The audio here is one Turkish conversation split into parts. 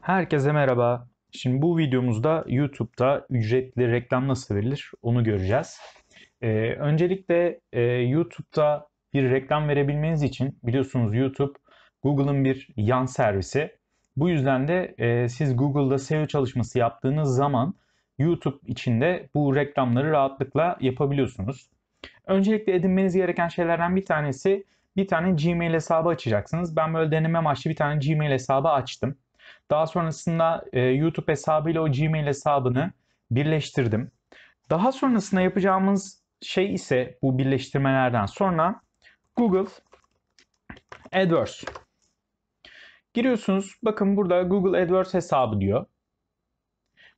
Herkese merhaba. Şimdi bu videomuzda YouTube'da ücretli reklam nasıl verilir onu göreceğiz. Ee, öncelikle e, YouTube'da bir reklam verebilmeniz için biliyorsunuz YouTube Google'ın bir yan servisi. Bu yüzden de e, siz Google'da SEO çalışması yaptığınız zaman YouTube içinde bu reklamları rahatlıkla yapabiliyorsunuz. Öncelikle edinmeniz gereken şeylerden bir tanesi bir tane Gmail hesabı açacaksınız. Ben böyle deneme amaçlı bir tane Gmail hesabı açtım. Daha sonrasında e, YouTube hesabıyla o Gmail hesabını birleştirdim. Daha sonrasında yapacağımız şey ise bu birleştirmelerden sonra Google AdWords. Giriyorsunuz. Bakın burada Google AdWords hesabı diyor.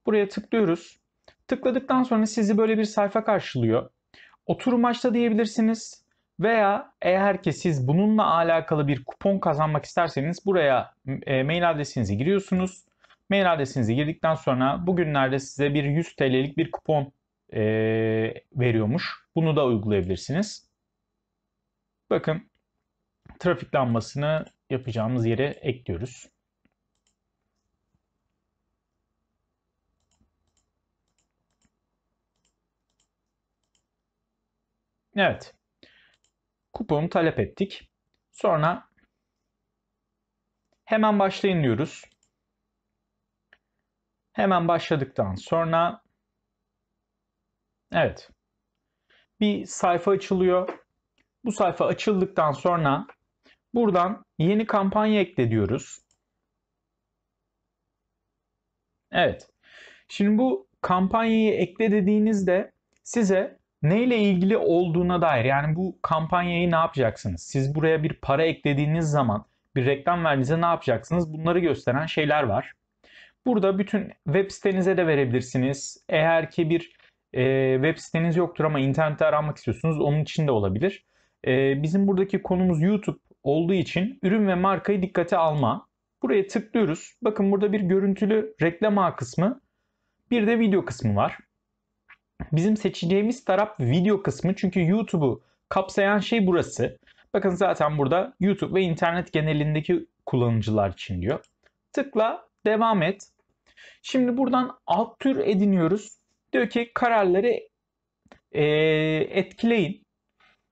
Buraya tıklıyoruz. Tıkladıktan sonra sizi böyle bir sayfa karşılıyor. Oturum açta diyebilirsiniz. Veya eğer ki siz bununla alakalı bir kupon kazanmak isterseniz buraya e, mail adresinizi giriyorsunuz. Mail adresinizi girdikten sonra bugünlerde size bir 100 TL'lik bir kupon e, veriyormuş. Bunu da uygulayabilirsiniz. Bakın trafik lambasını yapacağımız yere ekliyoruz. Evet kuponu talep ettik. Sonra hemen başlayın diyoruz. Hemen başladıktan sonra evet bir sayfa açılıyor. Bu sayfa açıldıktan sonra buradan yeni kampanya ekle diyoruz. Evet. Şimdi bu kampanyayı ekle dediğinizde size neyle ilgili olduğuna dair yani bu kampanyayı ne yapacaksınız? Siz buraya bir para eklediğiniz zaman bir reklam verdiğinizde ne yapacaksınız? Bunları gösteren şeyler var. Burada bütün web sitenize de verebilirsiniz. Eğer ki bir e, web siteniz yoktur ama internette aramak istiyorsunuz onun için de olabilir. E, bizim buradaki konumuz YouTube olduğu için ürün ve markayı dikkate alma. Buraya tıklıyoruz. Bakın burada bir görüntülü reklam ağ kısmı bir de video kısmı var. Bizim seçeceğimiz taraf video kısmı çünkü YouTube'u kapsayan şey burası. Bakın zaten burada YouTube ve internet genelindeki kullanıcılar için diyor. Tıkla devam et. Şimdi buradan alt tür ediniyoruz. Diyor ki kararları e, etkileyin.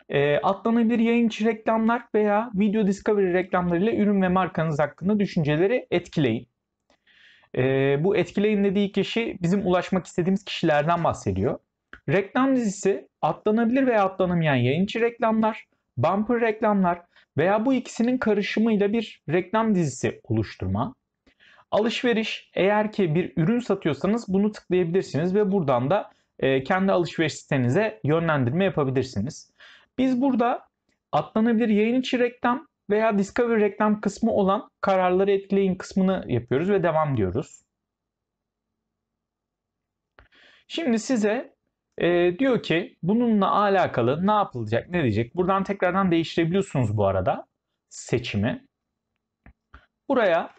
E, atlanabilir yayıncı reklamlar veya video discovery reklamlarıyla ürün ve markanız hakkında düşünceleri etkileyin. E, bu etkileyin dediği kişi bizim ulaşmak istediğimiz kişilerden bahsediyor. Reklam dizisi atlanabilir veya atlanamayan yayın reklamlar, bumper reklamlar veya bu ikisinin karışımıyla bir reklam dizisi oluşturma. Alışveriş eğer ki bir ürün satıyorsanız bunu tıklayabilirsiniz ve buradan da e, kendi alışveriş sitenize yönlendirme yapabilirsiniz. Biz burada atlanabilir yayın içi reklam veya Discovery reklam kısmı olan kararları etkileyin kısmını yapıyoruz ve devam diyoruz. Şimdi size e, diyor ki bununla alakalı ne yapılacak ne diyecek. Buradan tekrardan değiştirebiliyorsunuz bu arada seçimi. Buraya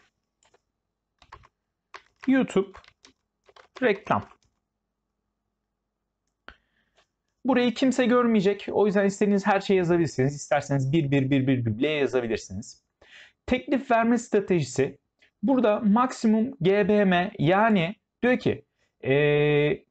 YouTube reklam Burayı kimse görmeyecek. O yüzden istediğiniz her şeyi yazabilirsiniz. İsterseniz bir bir bir bir bile yazabilirsiniz. Teklif verme stratejisi. Burada maksimum GBM yani diyor ki ee,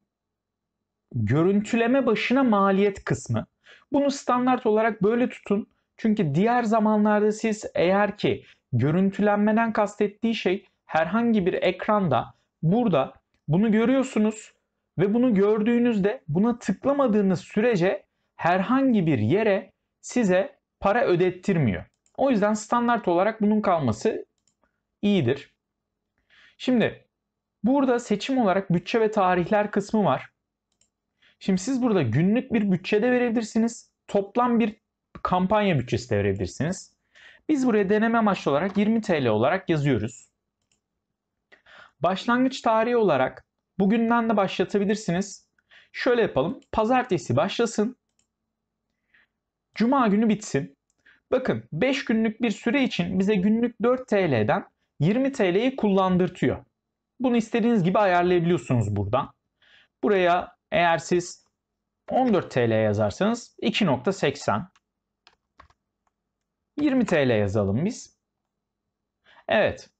görüntüleme başına maliyet kısmı. Bunu standart olarak böyle tutun. Çünkü diğer zamanlarda siz eğer ki görüntülenmeden kastettiği şey herhangi bir ekranda burada bunu görüyorsunuz ve bunu gördüğünüzde buna tıklamadığınız sürece herhangi bir yere size para ödettirmiyor. O yüzden standart olarak bunun kalması iyidir. Şimdi burada seçim olarak bütçe ve tarihler kısmı var. Şimdi siz burada günlük bir bütçede verebilirsiniz. Toplam bir kampanya bütçesi de verebilirsiniz. Biz buraya deneme amaçlı olarak 20 TL olarak yazıyoruz. Başlangıç tarihi olarak Bugünden de başlatabilirsiniz. Şöyle yapalım. Pazartesi başlasın. Cuma günü bitsin. Bakın 5 günlük bir süre için bize günlük 4 TL'den 20 TL'yi kullandırtıyor. Bunu istediğiniz gibi ayarlayabiliyorsunuz buradan. Buraya eğer siz 14 TL yazarsanız 2.80 20 TL yazalım biz. Evet.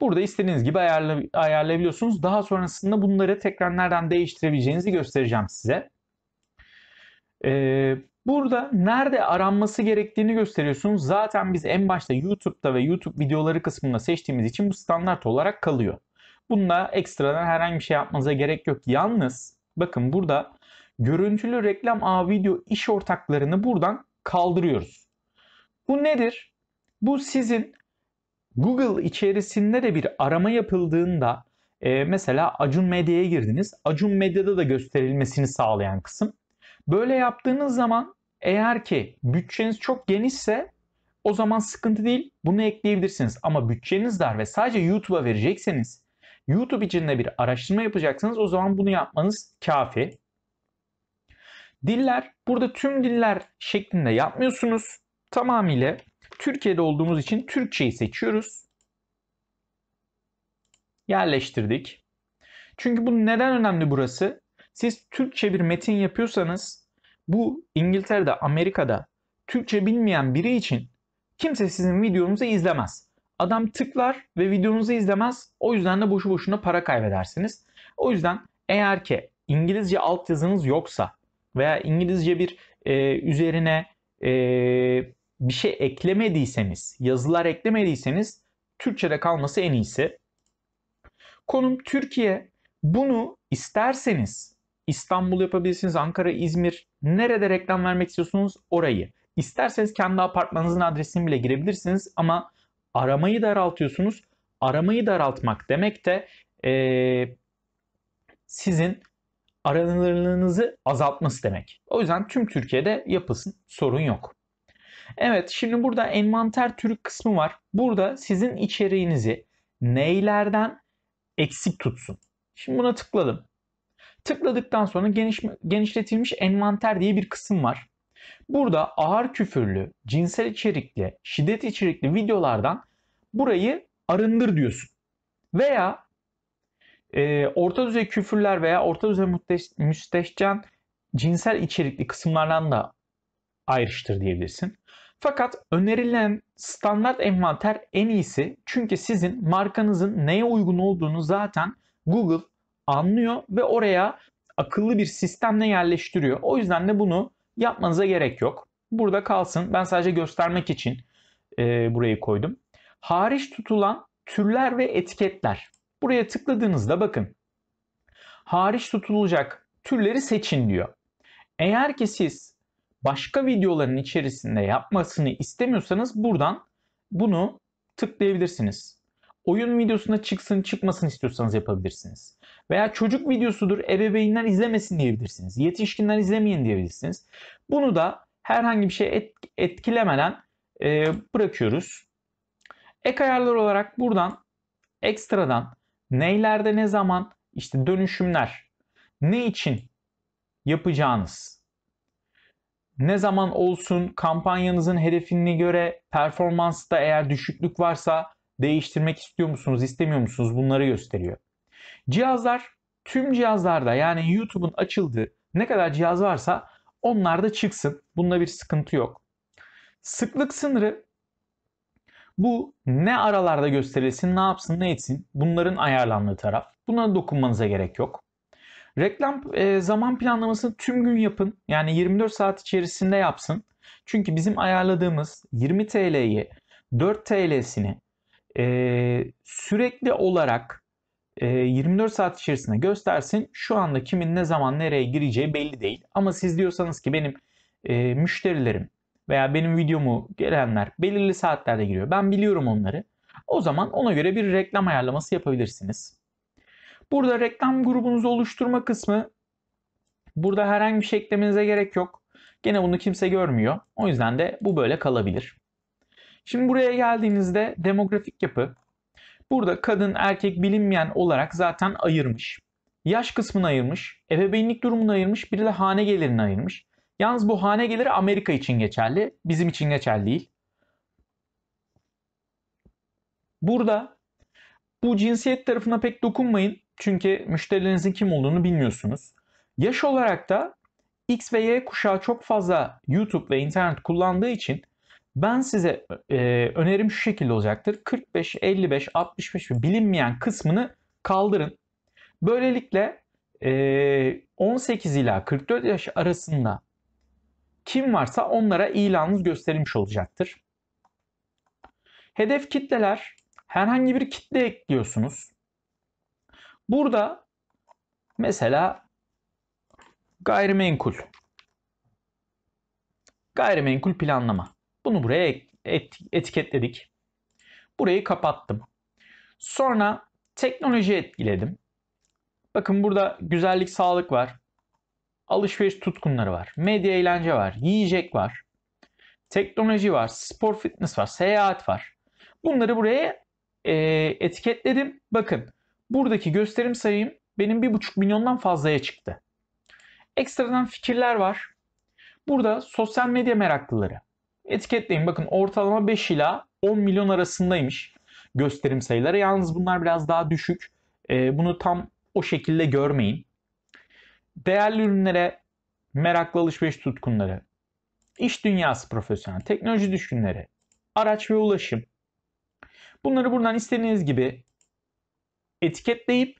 Burada istediğiniz gibi ayarla, ayarlayabiliyorsunuz. Daha sonrasında bunları tekrar nereden değiştirebileceğinizi göstereceğim size. Ee, burada nerede aranması gerektiğini gösteriyorsunuz. Zaten biz en başta YouTube'da ve YouTube videoları kısmında seçtiğimiz için bu standart olarak kalıyor. Bunda ekstradan herhangi bir şey yapmanıza gerek yok. Yalnız bakın burada görüntülü reklam ağ video iş ortaklarını buradan kaldırıyoruz. Bu nedir? Bu sizin Google içerisinde de bir arama yapıldığında e, mesela Acun Medya'ya girdiniz. Acun Medya'da da gösterilmesini sağlayan kısım. Böyle yaptığınız zaman eğer ki bütçeniz çok genişse o zaman sıkıntı değil. Bunu ekleyebilirsiniz. Ama bütçeniz dar ve sadece YouTube'a verecekseniz YouTube içinde bir araştırma yapacaksınız. O zaman bunu yapmanız kafi. Diller burada tüm diller şeklinde yapmıyorsunuz. Tamamıyla Türkiye'de olduğumuz için Türkçeyi seçiyoruz. Yerleştirdik. Çünkü bu neden önemli burası? Siz Türkçe bir metin yapıyorsanız bu İngiltere'de, Amerika'da Türkçe bilmeyen biri için kimse sizin videonuzu izlemez. Adam tıklar ve videonuzu izlemez. O yüzden de boşu boşuna para kaybedersiniz. O yüzden eğer ki İngilizce altyazınız yoksa veya İngilizce bir e, üzerine e, bir şey eklemediyseniz, yazılar eklemediyseniz Türkçe'de kalması en iyisi. Konum Türkiye. Bunu isterseniz İstanbul yapabilirsiniz, Ankara, İzmir. Nerede reklam vermek istiyorsunuz orayı. İsterseniz kendi apartmanınızın adresini bile girebilirsiniz ama aramayı daraltıyorsunuz. Aramayı daraltmak demek de ee, sizin aranılırlığınızı azaltması demek. O yüzden tüm Türkiye'de yapılsın. Sorun yok. Evet şimdi burada envanter türü kısmı var. Burada sizin içeriğinizi neylerden eksik tutsun. Şimdi buna tıkladım. Tıkladıktan sonra geniş, genişletilmiş envanter diye bir kısım var. Burada ağır küfürlü, cinsel içerikli, şiddet içerikli videolardan burayı arındır diyorsun. Veya e, orta düzey küfürler veya orta düzey müsteş, cinsel içerikli kısımlardan da ayrıştır diyebilirsin. Fakat önerilen standart envanter en iyisi çünkü sizin markanızın neye uygun olduğunu zaten Google anlıyor ve oraya akıllı bir sistemle yerleştiriyor. O yüzden de bunu yapmanıza gerek yok. Burada kalsın. Ben sadece göstermek için e, burayı koydum. Hariç tutulan türler ve etiketler. Buraya tıkladığınızda bakın. Hariç tutulacak türleri seçin diyor. Eğer ki siz başka videoların içerisinde yapmasını istemiyorsanız buradan bunu tıklayabilirsiniz. Oyun videosuna çıksın çıkmasın istiyorsanız yapabilirsiniz. Veya çocuk videosudur ebeveynler izlemesin diyebilirsiniz. Yetişkinler izlemeyin diyebilirsiniz. Bunu da herhangi bir şey etkilemeden e, bırakıyoruz. Ek ayarlar olarak buradan ekstradan neylerde ne zaman işte dönüşümler ne için yapacağınız ne zaman olsun kampanyanızın hedefine göre performansta eğer düşüklük varsa değiştirmek istiyor musunuz, istemiyor musunuz bunları gösteriyor. Cihazlar tüm cihazlarda yani YouTube'un açıldığı ne kadar cihaz varsa onlar da çıksın. Bunda bir sıkıntı yok. Sıklık sınırı bu ne aralarda gösterilsin, ne yapsın, ne etsin bunların ayarlandığı taraf. Buna dokunmanıza gerek yok. Reklam e, zaman planlamasını tüm gün yapın. Yani 24 saat içerisinde yapsın. Çünkü bizim ayarladığımız 20 TL'yi 4 TL'sini e, sürekli olarak e, 24 saat içerisinde göstersin. Şu anda kimin ne zaman nereye gireceği belli değil. Ama siz diyorsanız ki benim e, müşterilerim veya benim videomu gelenler belirli saatlerde giriyor. Ben biliyorum onları. O zaman ona göre bir reklam ayarlaması yapabilirsiniz. Burada reklam grubunuzu oluşturma kısmı burada herhangi bir şey eklemenize gerek yok. Gene bunu kimse görmüyor. O yüzden de bu böyle kalabilir. Şimdi buraya geldiğinizde demografik yapı burada kadın erkek bilinmeyen olarak zaten ayırmış. Yaş kısmını ayırmış, ebeveynlik durumunu ayırmış, bir de hane gelirini ayırmış. Yalnız bu hane geliri Amerika için geçerli, bizim için geçerli değil. Burada bu cinsiyet tarafına pek dokunmayın. Çünkü müşterilerinizin kim olduğunu bilmiyorsunuz. Yaş olarak da X ve Y kuşağı çok fazla YouTube ve internet kullandığı için ben size e, önerim şu şekilde olacaktır. 45, 55, 65 ve bilinmeyen kısmını kaldırın. Böylelikle e, 18 ila 44 yaş arasında kim varsa onlara ilanınız gösterilmiş olacaktır. Hedef kitleler herhangi bir kitle ekliyorsunuz. Burada mesela gayrimenkul. Gayrimenkul planlama. Bunu buraya et, etiketledik. Burayı kapattım. Sonra teknoloji etkiledim. Bakın burada güzellik, sağlık var. Alışveriş tutkunları var. Medya, eğlence var. Yiyecek var. Teknoloji var. Spor, fitness var. Seyahat var. Bunları buraya e, etiketledim. Bakın buradaki gösterim sayım benim 1,5 milyondan fazlaya çıktı. Ekstradan fikirler var. Burada sosyal medya meraklıları. Etiketleyin bakın ortalama 5 ila 10 milyon arasındaymış gösterim sayıları. Yalnız bunlar biraz daha düşük. Ee, bunu tam o şekilde görmeyin. Değerli ürünlere meraklı alışveriş tutkunları, iş dünyası profesyonel, teknoloji düşkünleri, araç ve ulaşım. Bunları buradan istediğiniz gibi etiketleyip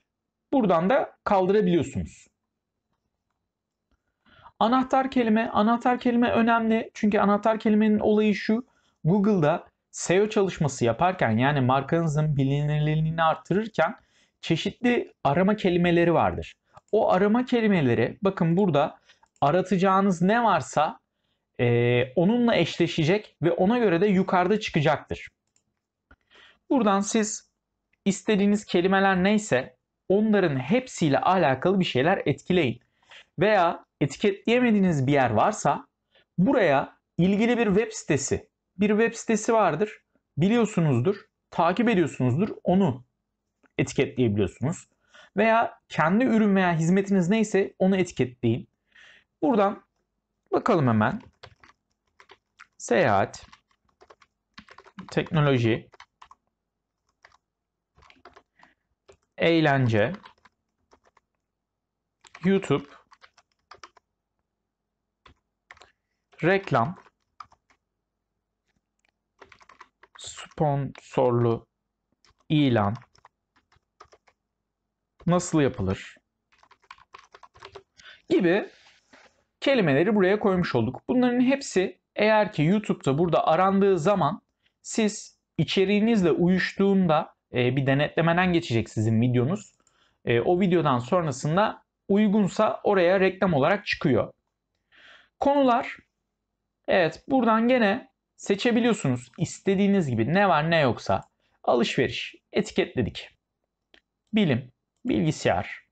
buradan da kaldırabiliyorsunuz. Anahtar kelime, anahtar kelime önemli. Çünkü anahtar kelimenin olayı şu. Google'da SEO çalışması yaparken yani markanızın bilinirliğini artırırken çeşitli arama kelimeleri vardır. O arama kelimeleri bakın burada aratacağınız ne varsa e, onunla eşleşecek ve ona göre de yukarıda çıkacaktır. Buradan siz istediğiniz kelimeler neyse onların hepsiyle alakalı bir şeyler etkileyin. Veya etiketleyemediğiniz bir yer varsa buraya ilgili bir web sitesi, bir web sitesi vardır. Biliyorsunuzdur, takip ediyorsunuzdur. Onu etiketleyebiliyorsunuz. Veya kendi ürün veya hizmetiniz neyse onu etiketleyin. Buradan bakalım hemen. Seyahat, teknoloji, eğlence, YouTube, reklam, sponsorlu ilan nasıl yapılır gibi kelimeleri buraya koymuş olduk. Bunların hepsi eğer ki YouTube'da burada arandığı zaman siz içeriğinizle uyuştuğunda e, bir denetlemeden geçecek sizin videonuz. E, o videodan sonrasında uygunsa oraya reklam olarak çıkıyor. Konular. Evet buradan gene seçebiliyorsunuz istediğiniz gibi ne var ne yoksa. Alışveriş etiketledik. Bilim, bilgisayar,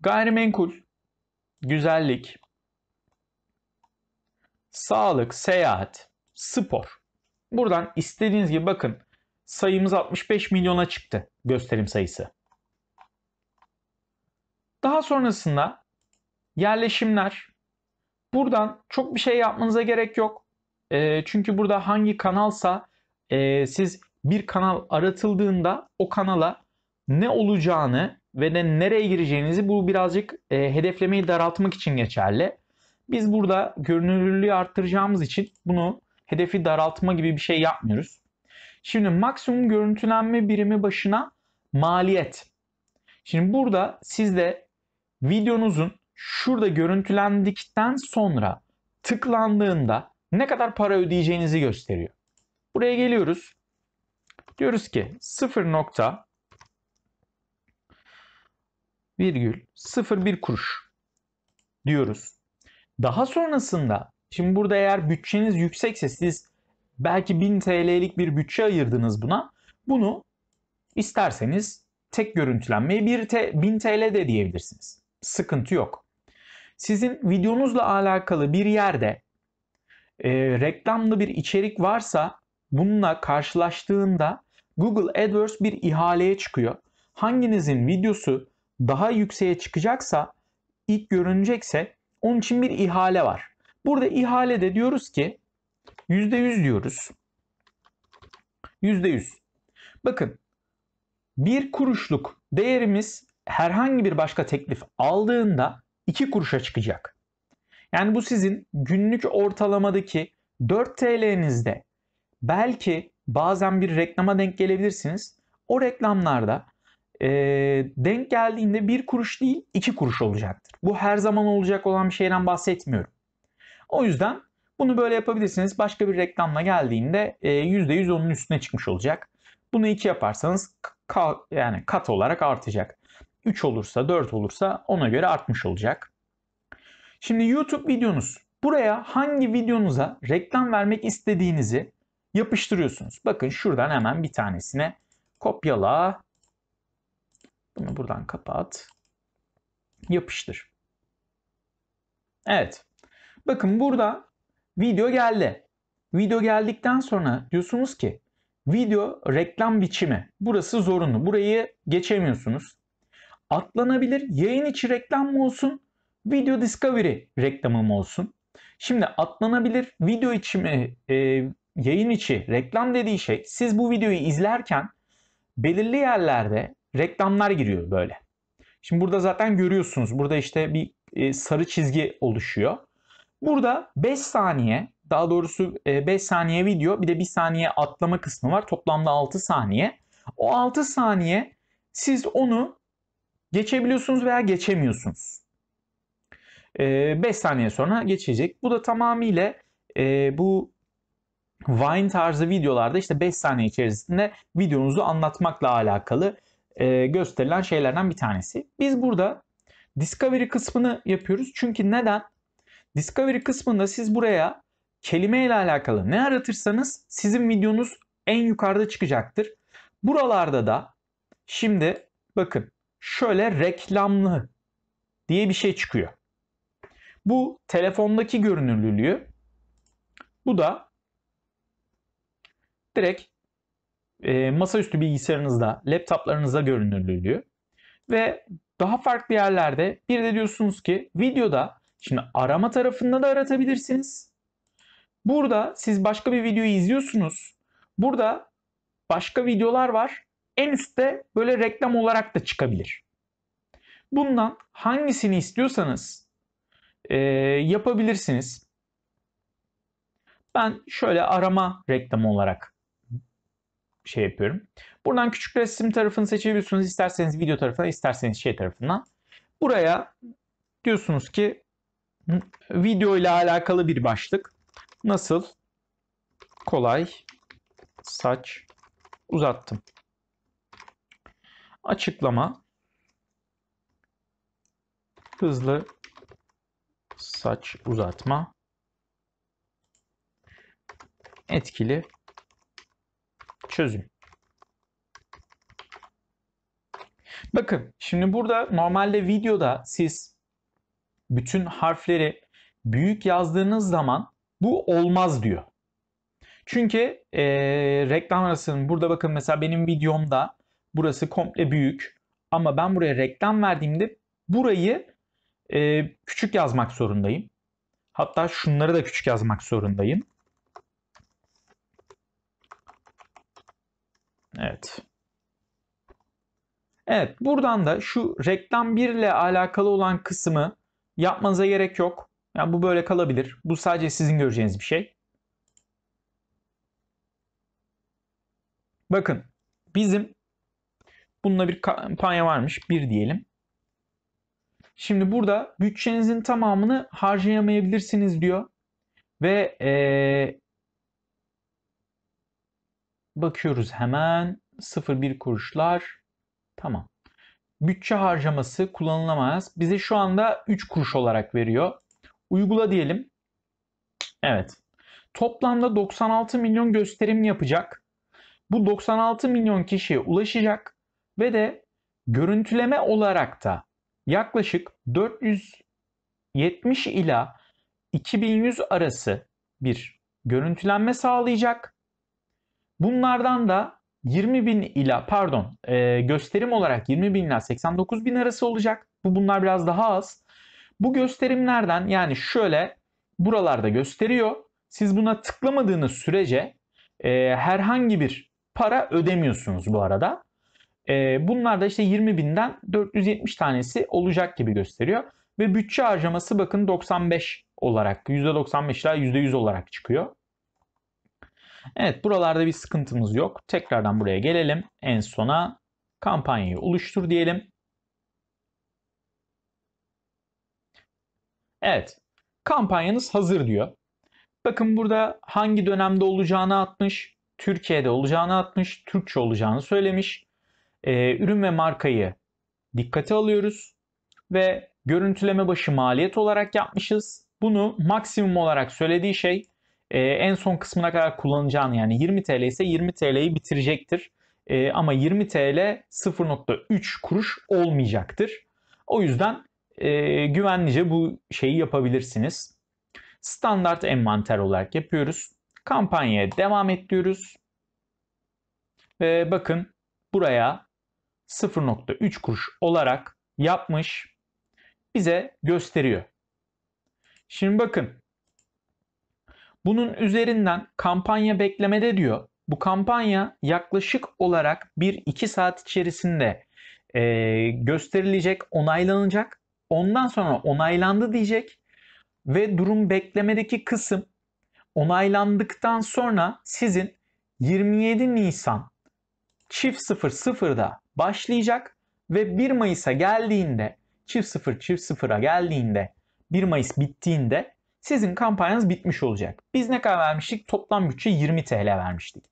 gayrimenkul, güzellik, sağlık, seyahat, spor. Buradan istediğiniz gibi bakın sayımız 65 milyona çıktı gösterim sayısı. Daha sonrasında yerleşimler. Buradan çok bir şey yapmanıza gerek yok. E, çünkü burada hangi kanalsa e, siz bir kanal aratıldığında o kanala ne olacağını ve de nereye gireceğinizi bu birazcık e, hedeflemeyi daraltmak için geçerli. Biz burada görünürlüğü arttıracağımız için bunu hedefi daraltma gibi bir şey yapmıyoruz. Şimdi maksimum görüntülenme birimi başına maliyet. Şimdi burada sizde videonuzun şurada görüntülendikten sonra tıklandığında ne kadar para ödeyeceğinizi gösteriyor. Buraya geliyoruz. Diyoruz ki 0. virgül 01 kuruş diyoruz. Daha sonrasında şimdi burada eğer bütçeniz yüksekse siz Belki 1000 TL'lik bir bütçe ayırdınız buna. Bunu isterseniz tek görüntülenmeye 1 te, 1000 TL de diyebilirsiniz. Sıkıntı yok. Sizin videonuzla alakalı bir yerde e, reklamlı bir içerik varsa bununla karşılaştığında Google AdWords bir ihaleye çıkıyor. Hanginizin videosu daha yükseğe çıkacaksa, ilk görünecekse onun için bir ihale var. Burada ihalede diyoruz ki %100 diyoruz. %100. Bakın bir kuruşluk değerimiz herhangi bir başka teklif aldığında 2 kuruşa çıkacak. Yani bu sizin günlük ortalamadaki 4 TL'nizde belki bazen bir reklama denk gelebilirsiniz. O reklamlarda e, denk geldiğinde 1 kuruş değil 2 kuruş olacaktır. Bu her zaman olacak olan bir şeyden bahsetmiyorum. O yüzden bunu böyle yapabilirsiniz. Başka bir reklamla geldiğinde %100 e, onun üstüne çıkmış olacak. Bunu 2 yaparsanız yani kat olarak artacak. 3 olursa 4 olursa ona göre artmış olacak. Şimdi YouTube videonuz. Buraya hangi videonuza reklam vermek istediğinizi yapıştırıyorsunuz. Bakın şuradan hemen bir tanesine kopyala. Bunu buradan kapat. Yapıştır. Evet. Bakın burada Video geldi. Video geldikten sonra diyorsunuz ki video reklam biçimi. Burası zorunlu. Burayı geçemiyorsunuz. Atlanabilir yayın içi reklam mı olsun? Video Discovery reklamı mı olsun? Şimdi atlanabilir video içi mi, e, yayın içi reklam dediği şey siz bu videoyu izlerken belirli yerlerde reklamlar giriyor böyle. Şimdi burada zaten görüyorsunuz. Burada işte bir e, sarı çizgi oluşuyor. Burada 5 saniye daha doğrusu 5 e, saniye video bir de 1 saniye atlama kısmı var. Toplamda 6 saniye. O 6 saniye siz onu geçebiliyorsunuz veya geçemiyorsunuz. 5 e, saniye sonra geçecek. Bu da tamamıyla e, bu Vine tarzı videolarda işte 5 saniye içerisinde videonuzu anlatmakla alakalı gösterilen şeylerden bir tanesi. Biz burada Discovery kısmını yapıyoruz. Çünkü neden? Discovery kısmında siz buraya kelime ile alakalı ne aratırsanız sizin videonuz en yukarıda çıkacaktır. Buralarda da şimdi bakın şöyle reklamlı diye bir şey çıkıyor. Bu telefondaki görünürlülüğü. Bu da direkt e, masaüstü bilgisayarınızda, laptoplarınızda görünürlülüğü. Ve daha farklı yerlerde bir de diyorsunuz ki videoda Şimdi arama tarafında da aratabilirsiniz. Burada siz başka bir videoyu izliyorsunuz. Burada başka videolar var. En üstte böyle reklam olarak da çıkabilir. Bundan hangisini istiyorsanız e, yapabilirsiniz. Ben şöyle arama reklamı olarak şey yapıyorum. Buradan küçük resim tarafını seçebilirsiniz. İsterseniz video tarafına, isterseniz şey tarafına. Buraya diyorsunuz ki Video ile alakalı bir başlık. Nasıl kolay saç uzattım. Açıklama hızlı saç uzatma etkili çözüm. Bakın şimdi burada normalde videoda siz bütün harfleri büyük yazdığınız zaman bu olmaz diyor. Çünkü e, reklam arasının burada bakın mesela benim videomda burası komple büyük ama ben buraya reklam verdiğimde burayı e, küçük yazmak zorundayım. Hatta şunları da küçük yazmak zorundayım. Evet. Evet buradan da şu reklam 1 ile alakalı olan kısmı Yapmanıza gerek yok. Yani bu böyle kalabilir. Bu sadece sizin göreceğiniz bir şey. Bakın bizim bununla bir kampanya varmış. Bir diyelim. Şimdi burada bütçenizin tamamını harcayamayabilirsiniz diyor. Ve ee, bakıyoruz hemen 0,1 kuruşlar. Tamam bütçe harcaması kullanılamaz. Bize şu anda 3 kuruş olarak veriyor. Uygula diyelim. Evet. Toplamda 96 milyon gösterim yapacak. Bu 96 milyon kişiye ulaşacak ve de görüntüleme olarak da yaklaşık 470 ila 2100 arası bir görüntülenme sağlayacak. Bunlardan da 20 bin ila pardon e, gösterim olarak 20 bin ila 89 bin arası olacak. Bu bunlar biraz daha az. Bu gösterimlerden yani şöyle buralarda gösteriyor. Siz buna tıklamadığınız sürece e, herhangi bir para ödemiyorsunuz bu arada. E, bunlar da işte 20 binden 470 tanesi olacak gibi gösteriyor. Ve bütçe harcaması bakın 95 olarak %95 ila %100 olarak çıkıyor. Evet buralarda bir sıkıntımız yok. Tekrardan buraya gelelim. En sona kampanyayı oluştur diyelim. Evet. Kampanyanız hazır diyor. Bakın burada hangi dönemde olacağını atmış. Türkiye'de olacağını atmış. Türkçe olacağını söylemiş. Ee, ürün ve markayı dikkate alıyoruz. Ve görüntüleme başı maliyet olarak yapmışız. Bunu maksimum olarak söylediği şey e, en son kısmına kadar kullanacağını yani 20 TL ise 20 TL'yi bitirecektir. E, ama 20 TL 0.3 kuruş olmayacaktır. O yüzden e, güvenlice bu şeyi yapabilirsiniz. Standart envanter olarak yapıyoruz. Kampanyaya devam ediyoruz. Ve bakın buraya 0.3 kuruş olarak yapmış bize gösteriyor. Şimdi bakın bunun üzerinden kampanya beklemede diyor. Bu kampanya yaklaşık olarak 1-2 saat içerisinde e, gösterilecek, onaylanacak. Ondan sonra onaylandı diyecek ve durum beklemedeki kısım onaylandıktan sonra sizin 27 Nisan çift 00'da başlayacak ve 1 Mayıs'a geldiğinde çift 0 çift 0'a geldiğinde 1 Mayıs bittiğinde sizin kampanyanız bitmiş olacak. Biz ne kadar vermiştik? Toplam bütçe 20 TL vermiştik.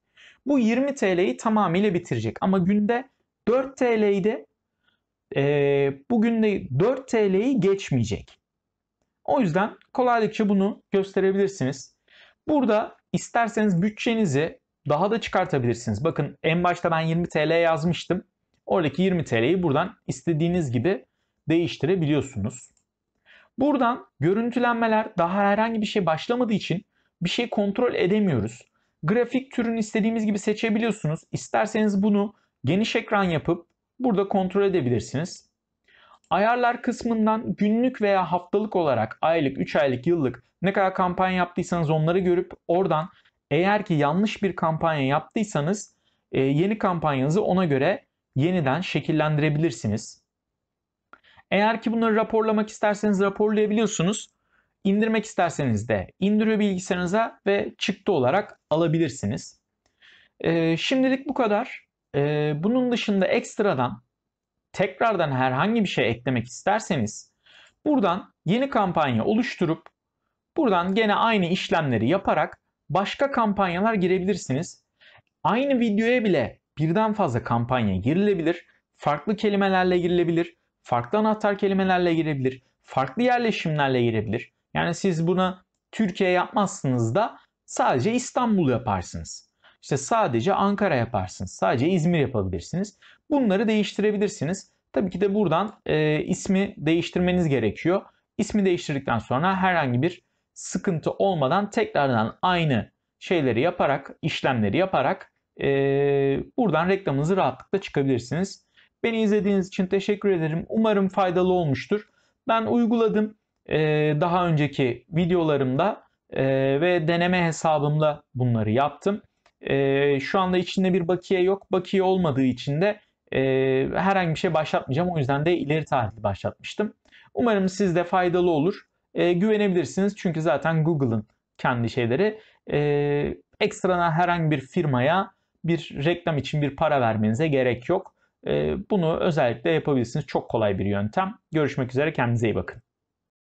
Bu 20 TL'yi tamamıyla bitirecek ama günde 4 TL'ydi. E, ee, bugün de 4 TL'yi geçmeyecek. O yüzden kolaylıkça bunu gösterebilirsiniz. Burada isterseniz bütçenizi daha da çıkartabilirsiniz. Bakın en başta ben 20 TL yazmıştım. Oradaki 20 TL'yi buradan istediğiniz gibi değiştirebiliyorsunuz. Buradan görüntülenmeler daha herhangi bir şey başlamadığı için bir şey kontrol edemiyoruz. Grafik türünü istediğimiz gibi seçebiliyorsunuz. İsterseniz bunu geniş ekran yapıp burada kontrol edebilirsiniz. Ayarlar kısmından günlük veya haftalık olarak aylık, 3 aylık, yıllık ne kadar kampanya yaptıysanız onları görüp oradan eğer ki yanlış bir kampanya yaptıysanız e, yeni kampanyanızı ona göre yeniden şekillendirebilirsiniz. Eğer ki bunları raporlamak isterseniz raporlayabiliyorsunuz. İndirmek isterseniz de indiriyor bilgisayarınıza ve çıktı olarak alabilirsiniz. Ee, şimdilik bu kadar. Ee, bunun dışında ekstradan tekrardan herhangi bir şey eklemek isterseniz buradan yeni kampanya oluşturup buradan gene aynı işlemleri yaparak başka kampanyalar girebilirsiniz. Aynı videoya bile birden fazla kampanya girilebilir. Farklı kelimelerle girilebilir farklı anahtar kelimelerle girebilir, farklı yerleşimlerle girebilir. Yani siz buna Türkiye yapmazsınız da sadece İstanbul yaparsınız. İşte sadece Ankara yaparsınız, sadece İzmir yapabilirsiniz. Bunları değiştirebilirsiniz. Tabii ki de buradan e, ismi değiştirmeniz gerekiyor. İsmi değiştirdikten sonra herhangi bir sıkıntı olmadan tekrardan aynı şeyleri yaparak, işlemleri yaparak e, buradan reklamınızı rahatlıkla çıkabilirsiniz. Beni izlediğiniz için teşekkür ederim. Umarım faydalı olmuştur. Ben uyguladım e, daha önceki videolarımda e, ve deneme hesabımla bunları yaptım. E, şu anda içinde bir bakiye yok. Bakiye olmadığı için de herhangi bir şey başlatmayacağım. O yüzden de ileri tarihli başlatmıştım. Umarım sizde faydalı olur. güvenebilirsiniz çünkü zaten Google'ın kendi şeyleri e, ekstradan herhangi bir firmaya bir reklam için bir para vermenize gerek yok. Ee, bunu özellikle yapabilirsiniz. Çok kolay bir yöntem. Görüşmek üzere. Kendinize iyi bakın.